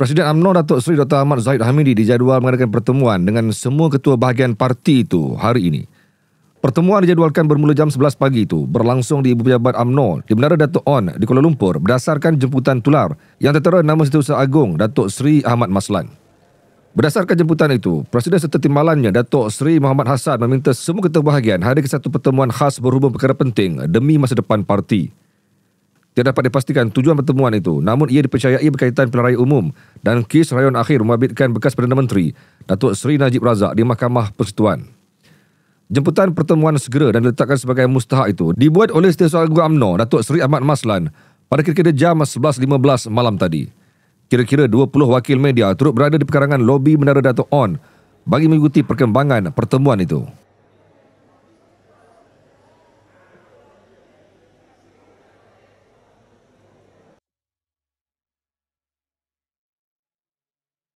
Presiden UMNO Datuk Seri Dr. Ahmad Zahid Hamidi dijadual mengadakan pertemuan dengan semua ketua bahagian parti itu hari ini. Pertemuan dijadualkan bermula jam 11 pagi itu berlangsung di Ibu Pejabat UMNO di Menara Datuk On di Kuala Lumpur berdasarkan jemputan tular yang tertera nama Setiausaha Agung Datuk Seri Ahmad Maslan. Berdasarkan jemputan itu, Presiden serta timbalannya Datuk Seri Muhammad Hassan meminta semua ketua bahagian hadir ke satu pertemuan khas berhubung perkara penting demi masa depan parti tidak dapat dipastikan tujuan pertemuan itu namun ia dipercayai berkaitan pilihan raya umum dan kes rayon akhir membabitkan bekas Perdana Menteri Datuk Seri Najib Razak di Mahkamah Persekutuan. Jemputan pertemuan segera dan diletakkan sebagai mustahak itu dibuat oleh Setiausaha Agung UMNO Datuk Seri Ahmad Maslan pada kira-kira jam 11.15 malam tadi. Kira-kira 20 wakil media turut berada di pekarangan lobi Menara Datuk On bagi mengikuti perkembangan pertemuan itu.